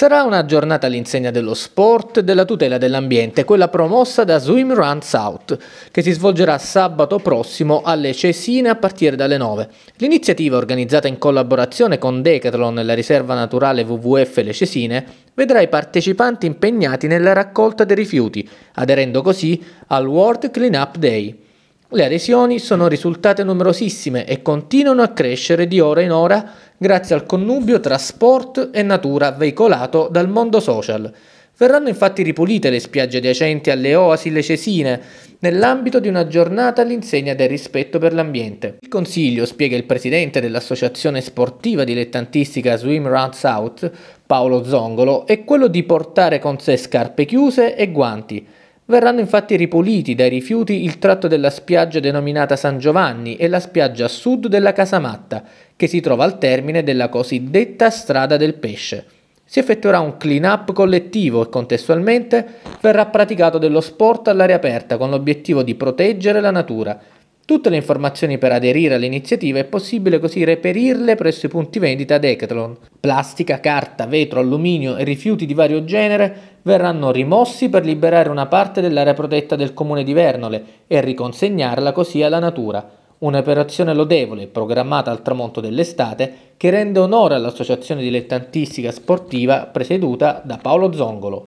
Sarà una giornata all'insegna dello sport e della tutela dell'ambiente, quella promossa da Swim Run South, che si svolgerà sabato prossimo alle Cesine a partire dalle 9. L'iniziativa, organizzata in collaborazione con Decathlon e la riserva naturale WWF Le Cesine, vedrà i partecipanti impegnati nella raccolta dei rifiuti, aderendo così al World Cleanup Day. Le adesioni sono risultate numerosissime e continuano a crescere di ora in ora grazie al connubio tra sport e natura veicolato dal mondo social. Verranno infatti ripulite le spiagge adiacenti alle oasi le cesine nell'ambito di una giornata all'insegna del rispetto per l'ambiente. Il consiglio, spiega il presidente dell'associazione sportiva dilettantistica Swim Run South, Paolo Zongolo, è quello di portare con sé scarpe chiuse e guanti Verranno infatti ripuliti dai rifiuti il tratto della spiaggia denominata San Giovanni e la spiaggia a sud della Casamatta, che si trova al termine della cosiddetta strada del pesce. Si effettuerà un clean-up collettivo e contestualmente verrà praticato dello sport all'aria aperta con l'obiettivo di proteggere la natura Tutte le informazioni per aderire all'iniziativa è possibile così reperirle presso i punti vendita Decathlon. Plastica, carta, vetro, alluminio e rifiuti di vario genere verranno rimossi per liberare una parte dell'area protetta del comune di Vernole e riconsegnarla così alla natura. Un'operazione lodevole, programmata al tramonto dell'estate, che rende onore all'associazione dilettantistica sportiva presieduta da Paolo Zongolo.